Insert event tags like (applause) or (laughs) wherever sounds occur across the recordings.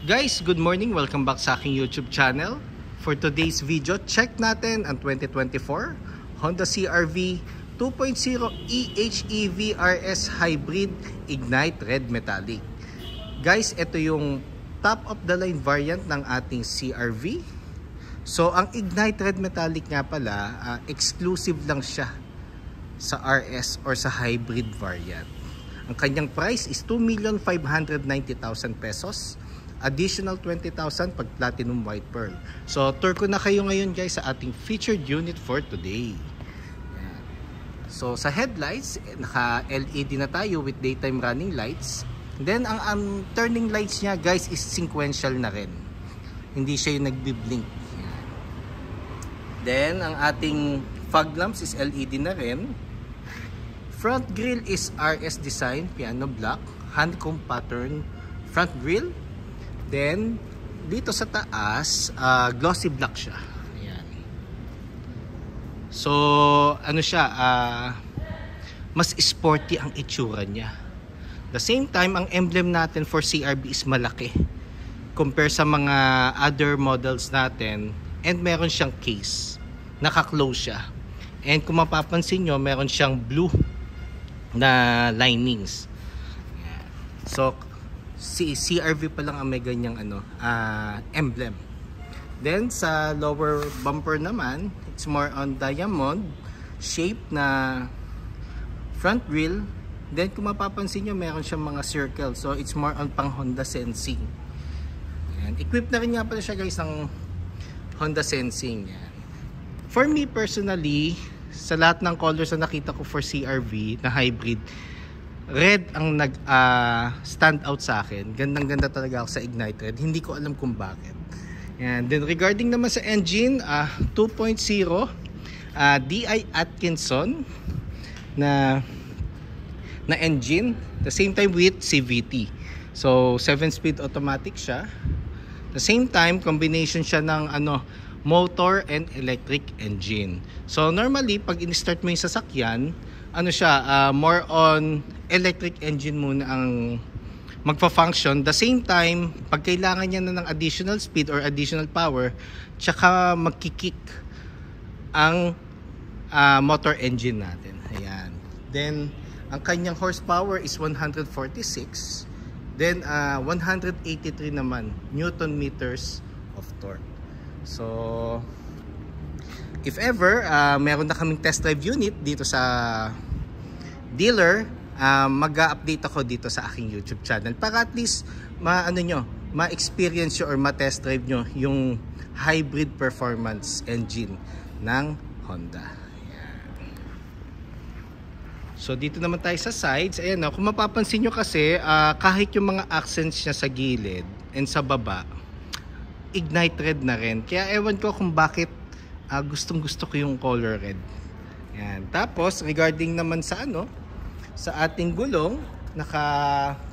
Guys, good morning! Welcome back sa aking YouTube channel. For today's video, check natin ang 2024 Honda CRV 2.0 EHEV RS Hybrid Ignite Red Metallic. Guys, ito yung top of the line variant ng ating CRV. So, ang Ignite Red Metallic nga pala, uh, exclusive lang siya sa RS or sa hybrid variant. Ang kanyang price is 2,590,000 pesos additional 20,000 pag platinum white pearl. So, tour ko na kayo ngayon guys sa ating featured unit for today. So, sa headlights, eh, naka-LED na tayo with daytime running lights. Then, ang, ang turning lights niya guys is sequential na rin. Hindi siya yung nagbiblink. Ayan. Then, ang ating fog lamps is LED na rin. Front grille is RS design, piano black, honeycomb pattern front grille Then, dito sa taas, uh, glossy black siya. Ayan. So, ano siya, uh, mas sporty ang itsura niya. The same time, ang emblem natin for CRB is malaki compare sa mga other models natin and meron siyang case. Naka-close siya. And kung mapapansin nyo, meron siyang blue na linings. So, si CRV pa lang ang may ganyang ano, uh, emblem. Then sa lower bumper naman, it's more on diamond shape na front wheel. Then kung mapapansin nyo, meron siyang mga circle. So it's more on pang Honda Sensing. Yan. Equipped na rin nga pala siya guys ng Honda Sensing. Yan. For me personally, sa lahat ng colors na nakita ko for CRV na hybrid, red ang nag uh, stand out sa akin. Gandang ganda talaga ako sa Ignite Red. Hindi ko alam kung bakit. And then regarding naman sa engine, uh, 2.0 uh, DI Atkinson na na engine, the same time with CVT. So 7 speed automatic siya. The same time combination siya ng ano motor and electric engine. So normally pag in-start mo 'yung sasakyan, ano siya, uh, more on electric engine muna ang magfa-function. The same time, pag kailangan niya na ng additional speed or additional power, tsaka magkikik ang uh, motor engine natin. Ayan. Then, ang kanyang horsepower is 146. Then, uh, ah, 183 naman newton meters of torque. So, if ever uh, meron na kaming test drive unit dito sa dealer uh, ah, mag-update ako dito sa aking YouTube channel para at least maano nyo ma-experience nyo or ma-test drive nyo yung hybrid performance engine ng Honda So dito naman tayo sa sides. Ayan, oh, kung mapapansin nyo kasi, uh, kahit yung mga accents niya sa gilid and sa baba, ignited na rin. Kaya ewan ko kung bakit uh, gustong gusto ko yung color red. Yan. Tapos regarding naman sa ano, sa ating gulong, naka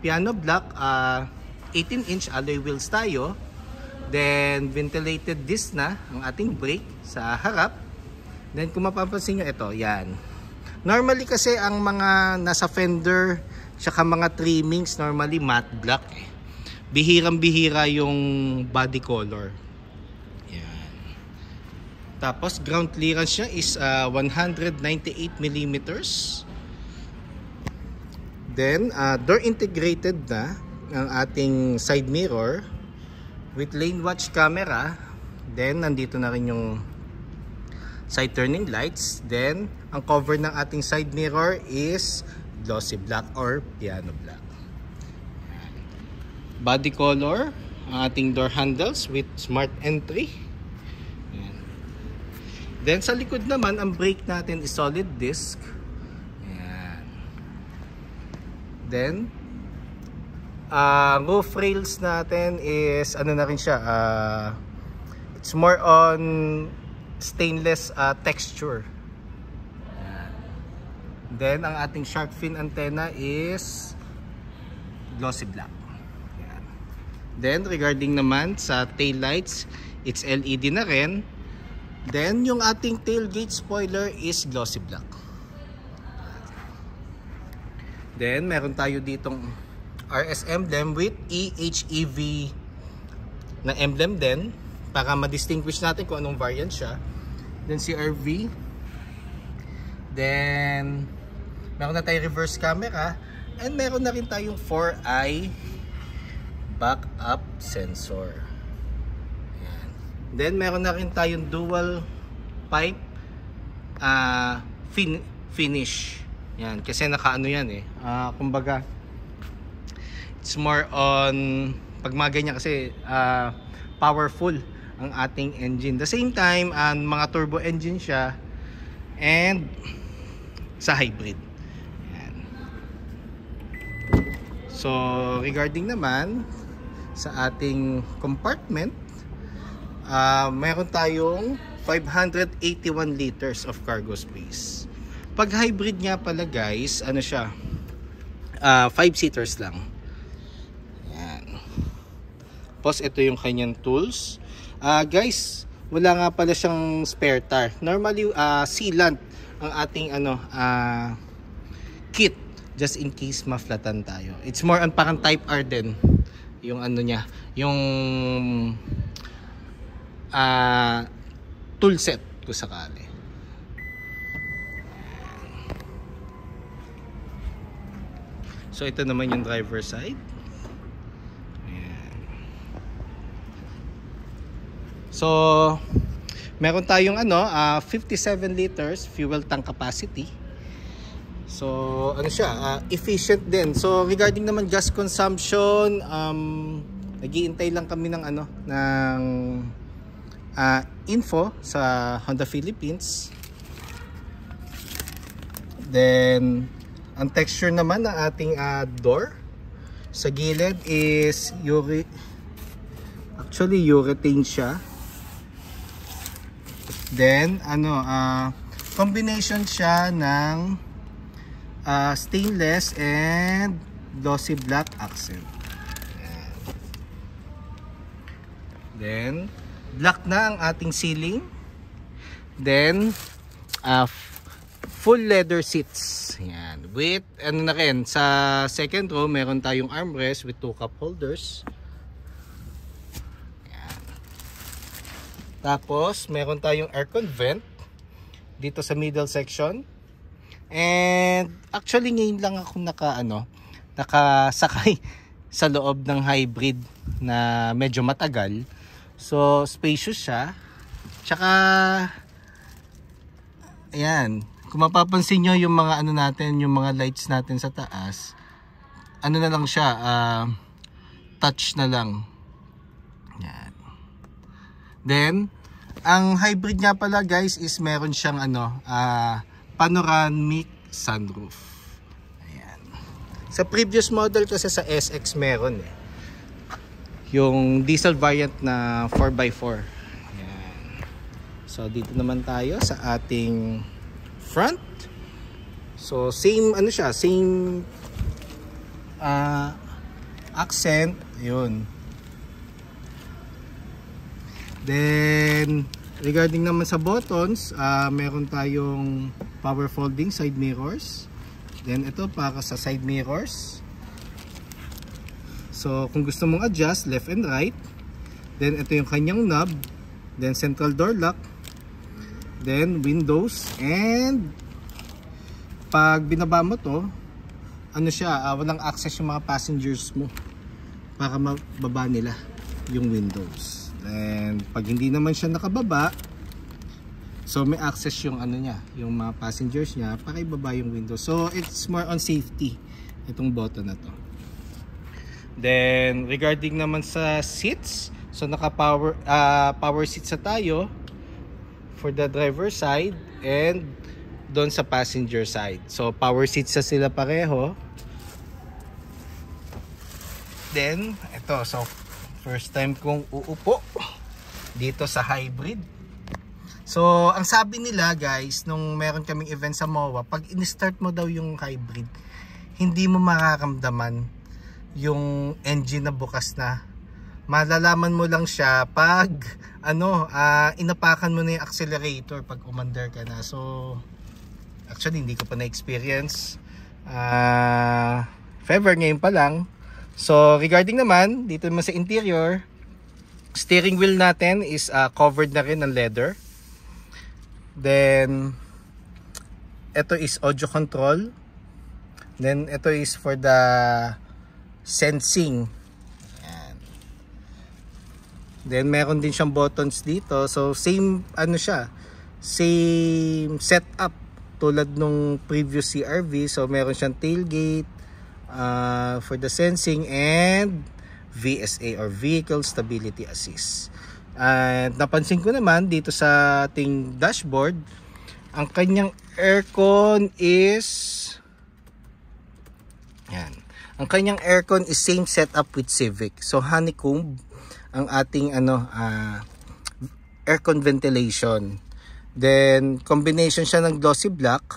piano black, uh, 18 inch alloy wheels tayo. Then ventilated disc na ang ating brake sa harap. Then kung mapapansin nyo ito, yan. Normally kasi ang mga nasa fender tsaka mga trimmings normally matte black eh. Bihirang bihira yung body color. Tapos ground clearance niya is uh, ah, 198 millimeters. Then uh, door integrated na ang ating side mirror with lane watch camera. Then nandito na rin yung side turning lights. Then ang cover ng ating side mirror is glossy black or piano black. Body color, ang ating door handles with smart entry. Then sa likod naman, ang brake natin is solid disc. Ayan. Then, uh, roof rails natin is, ano na rin siya, uh, it's more on stainless uh, texture. Ayan. Then, ang ating shark fin antenna is glossy black. Ayan. Then, regarding naman sa tail lights, it's LED na rin. Then, yung ating tailgate spoiler is glossy black. Then, meron tayo ditong RS emblem with EHEV na emblem din para ma-distinguish natin kung anong variant siya. Then, CRV. Then, meron na tayong reverse camera. And meron na rin tayong 4i backup sensor. Then meron na rin tayong dual pipe uh, fin finish. Yan, kasi nakaano yan eh. Uh, kumbaga, it's more on, pag mga ganyan kasi, uh, powerful ang ating engine. The same time, ang uh, mga turbo engine siya and sa hybrid. Yan. So, regarding naman sa ating compartment, uh, meron tayong 581 liters of cargo space. Pag hybrid nga pala guys, ano siya, 5 uh, ah, seaters lang. Ayan. Tapos ito yung kanyang tools. Uh, guys, wala nga pala siyang spare tire. Normally, uh, sealant ang ating ano, uh, kit just in case maflatan tayo. It's more on parang type R din yung ano niya, yung uh, ah, tool set kung sakali. So ito naman yung driver side. So meron tayong ano uh, ah, 57 liters fuel tank capacity. So ano siya uh, efficient din. So regarding naman gas consumption um naghihintay lang kami ng ano ng uh, info sa Honda Philippines. Then, ang texture naman ng ating uh, door sa gilid is uri actually urethane siya. Then, ano, uh, combination siya ng uh, stainless and glossy black accent. Then, black na ang ating ceiling. Then, uh, full leather seats. Yan. With, ano na rin, sa second row, meron tayong armrest with two cup holders. Yan. Tapos, meron tayong aircon vent dito sa middle section. And, actually, ngayon lang ako naka, ano, nakasakay (laughs) sa loob ng hybrid na medyo matagal So, spacious siya. Tsaka, ayan, kung mapapansin nyo yung mga ano natin, yung mga lights natin sa taas, ano na lang siya, uh, touch na lang. Ayan. Then, ang hybrid nga pala guys is meron siyang ano, uh, panoramic sunroof. Ayan. Sa previous model kasi sa SX meron eh yung diesel variant na 4x4 Ayan. so dito naman tayo sa ating front so same ano siya same uh, accent yun then regarding naman sa buttons uh, meron tayong power folding side mirrors then ito para sa side mirrors So, kung gusto mong adjust, left and right. Then, ito yung kanyang knob. Then, central door lock. Then, windows. And, pag binaba mo to, ano siya, uh, walang access yung mga passengers mo para mababa nila yung windows. And, pag hindi naman siya nakababa, so may access yung ano niya, yung mga passengers niya para ibaba yung window. So, it's more on safety itong button na to. Then regarding naman sa seats, so naka power uh, ah, power seats sa tayo for the driver side and doon sa passenger side. So power seats sa sila pareho. Then ito so first time kong uupo dito sa hybrid. So, ang sabi nila guys, nung meron kaming event sa MOA, pag in-start mo daw yung hybrid, hindi mo makakamdaman yung engine na bukas na malalaman mo lang siya pag ano uh, inapakan mo na yung accelerator pag umander ka na so actually hindi ko pa na experience uh, ah, fever ngayon pa lang so regarding naman dito naman sa interior steering wheel natin is uh, covered na rin ng leather then ito is audio control then ito is for the sensing. Ayan. Then meron din siyang buttons dito. So same ano siya, same setup tulad nung previous CRV. So meron siyang tailgate uh, for the sensing and VSA or Vehicle Stability Assist. And napansin ko naman dito sa ating dashboard, ang kanyang aircon is yan. Ang kanyang aircon is same setup with Civic. So honeycomb ang ating ano uh, aircon ventilation. Then combination siya ng glossy black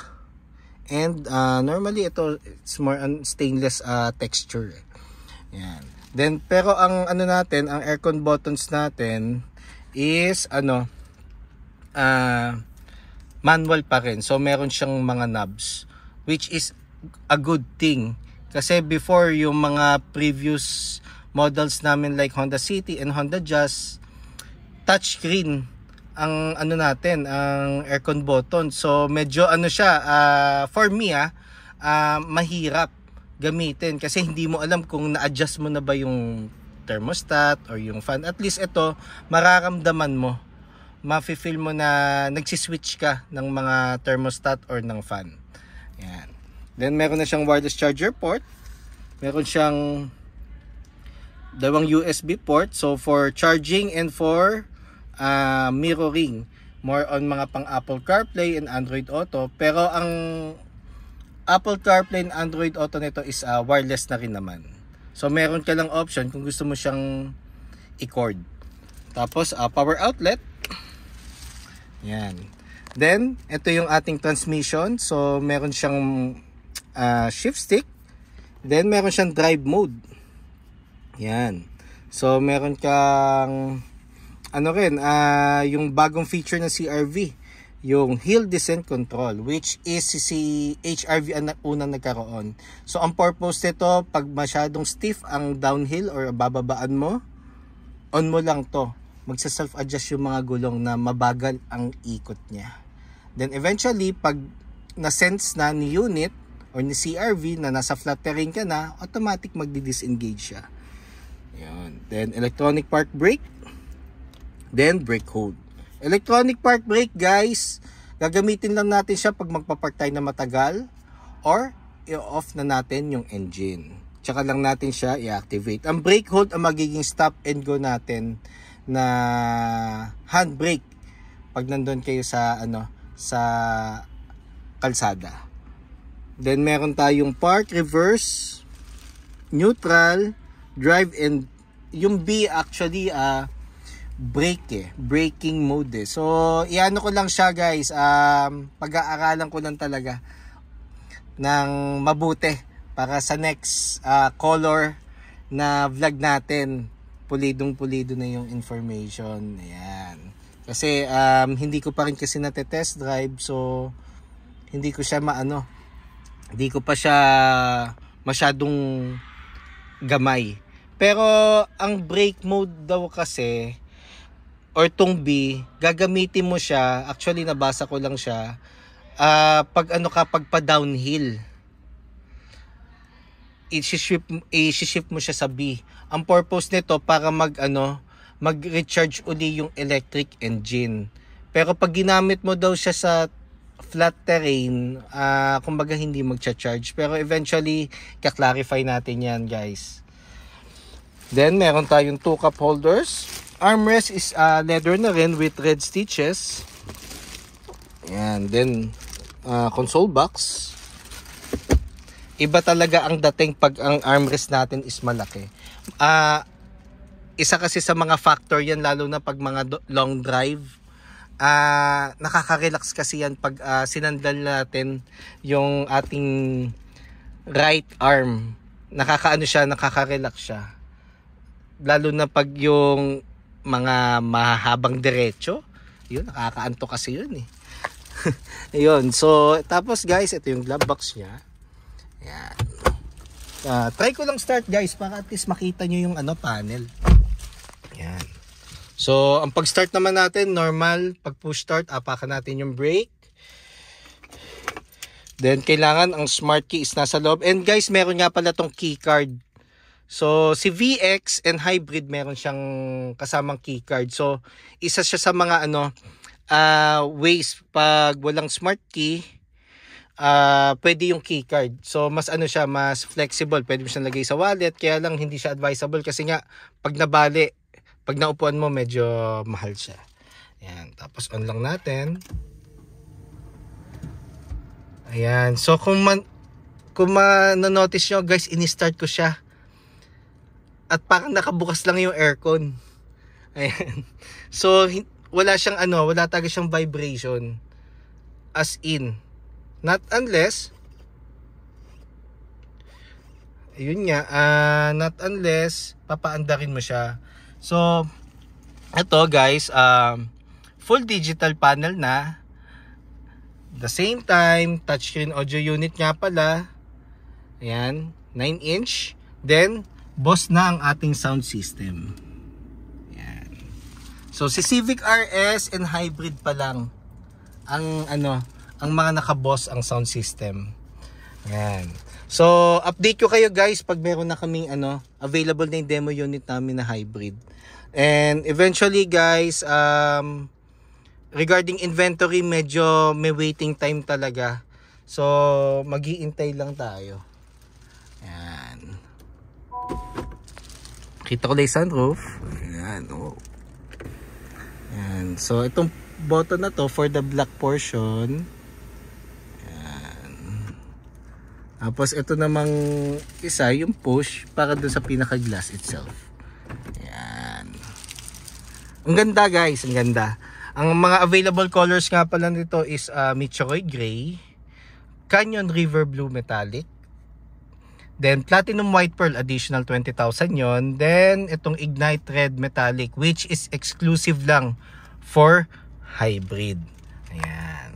and uh, normally ito it's more on stainless uh, texture. Eh. Yan. Then pero ang ano natin, ang aircon buttons natin is ano uh, manual pa rin. So meron siyang mga knobs which is a good thing kasi before yung mga previous models namin like Honda City and Honda Jazz, touchscreen ang ano natin, ang aircon button. So medyo ano siya, uh, for me ah, uh, mahirap gamitin kasi hindi mo alam kung na-adjust mo na ba yung thermostat or yung fan. At least ito, mararamdaman mo. Mafe-feel mo na nagsiswitch ka ng mga thermostat or ng fan. Yan. Then meron na siyang wireless charger port. Meron siyang dalawang USB port. So for charging and for uh, mirroring. More on mga pang Apple CarPlay and Android Auto. Pero ang Apple CarPlay and Android Auto nito is uh, wireless na rin naman. So meron ka lang option kung gusto mo siyang i-cord. Tapos uh, power outlet. Yan. Then, ito yung ating transmission. So, meron siyang uh, shift stick. Then meron siyang drive mode. Yan. So meron kang ano rin, uh, yung bagong feature ng CRV, yung hill descent control which is si HRV ang unang nagkaroon. So ang purpose nito pag masyadong stiff ang downhill or bababaan mo, on mo lang to. Magsa-self-adjust yung mga gulong na mabagal ang ikot niya. Then eventually, pag na-sense na ni unit or ni CRV na nasa flat terrain ka na, automatic magdi-disengage siya. Ayan. Then, electronic park brake. Then, brake hold. Electronic park brake, guys, gagamitin lang natin siya pag magpapark tayo na matagal or i-off na natin yung engine. Tsaka lang natin siya i-activate. Ang brake hold ang magiging stop and go natin na handbrake pag nandun kayo sa ano sa kalsada. Then meron tayong park, reverse, neutral, drive and yung B actually uh, brake eh, braking mode eh. So, iano ko lang siya guys, um, pag-aaralan ko lang talaga ng mabuti para sa next uh, color na vlog natin. Pulidong pulido na yung information. Ayan. Kasi um, hindi ko pa rin kasi na-test drive so hindi ko siya maano hindi ko pa siya masyadong gamay. Pero ang brake mode daw kasi or tong B, gagamitin mo siya. Actually nabasa ko lang siya. Uh, pag ano ka pag pa downhill i-shift i-shift mo siya sa B. Ang purpose nito para mag ano, mag-recharge uli yung electric engine. Pero pag ginamit mo daw siya sa flat terrain, uh, kumbaga hindi magcha-charge. Pero eventually, kaklarify natin yan guys. Then, meron tayong 2 cup holders. Armrest is uh, leather na rin with red stitches. Yan. Then, uh, console box. Iba talaga ang dating pag ang armrest natin is malaki. Uh, isa kasi sa mga factor yan lalo na pag mga long drive uh, nakaka-relax kasi yan pag uh, sinandal natin yung ating right arm. Nakakaano siya, nakaka-relax siya. Lalo na pag yung mga mahahabang diretso, yun, nakakaanto kasi yun eh. (laughs) yun, so tapos guys, ito yung glove box niya. Yan. Uh, try ko lang start guys para at least makita nyo yung ano panel. Yan. So, ang pag-start naman natin, normal, pag push start, apakan natin yung brake. Then, kailangan ang smart key is nasa loob. And guys, meron nga pala tong key card. So, si VX and hybrid, meron siyang kasamang key card. So, isa siya sa mga ano, uh, ways pag walang smart key, uh, pwede yung key card. So, mas ano siya, mas flexible. Pwede mo siyang lagay sa wallet. Kaya lang, hindi siya advisable kasi nga, pag nabali, pag naupuan mo, medyo mahal siya. Ayan. Tapos on lang natin. Ayan. So kung man kung ma-notice nyo guys, ini-start ko siya. At parang nakabukas lang yung aircon. (laughs) Ayan. So wala siyang ano, wala talaga siyang vibration. As in. Not unless Ayun nga, uh, not unless papaandarin mo siya. So, ito guys, um, full digital panel na. The same time, touch screen audio unit nga pala. Ayan, 9 inch. Then, boss na ang ating sound system. Ayan. So, si Civic RS and hybrid pa lang ang ano, ang mga nakaboss ang sound system. Ayan. So, update ko kayo guys pag meron na kaming ano, available na yung demo unit namin na hybrid. And eventually guys, um, regarding inventory, medyo may waiting time talaga. So, maghihintay lang tayo. Ayan. Kita ko lang yung sunroof. Ayan, oh. Ayan. So, itong button na to for the black portion Tapos ito namang isa, yung push para dun sa pinaka glass itself. Ayan. Ang ganda guys, ang ganda. Ang mga available colors nga pala nito is uh, ah, Michoroy Gray, Canyon River Blue Metallic, Then, Platinum White Pearl, additional 20,000 yon Then, itong Ignite Red Metallic, which is exclusive lang for hybrid. Ayan.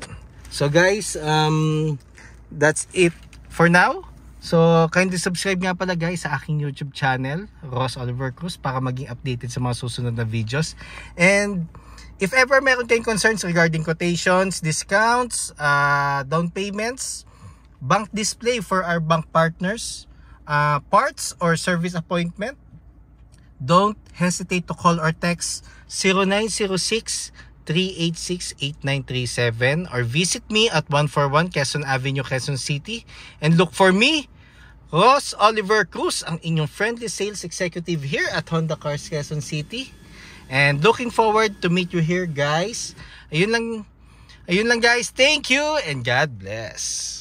So, guys, um, that's it for now, So, kindly subscribe nga pala guys sa aking YouTube channel, Ross Oliver Cruz, para maging updated sa mga susunod na videos. And if ever meron kayong concerns regarding quotations, discounts, uh, down payments, bank display for our bank partners, uh, parts or service appointment, don't hesitate to call or text 0906 386-8937 or visit me at 141 Quezon Avenue, Quezon City and look for me, Ross Oliver Cruz, ang inyong friendly sales executive here at Honda Cars Quezon City. And looking forward to meet you here guys. Ayun lang, ayun lang guys. Thank you and God bless.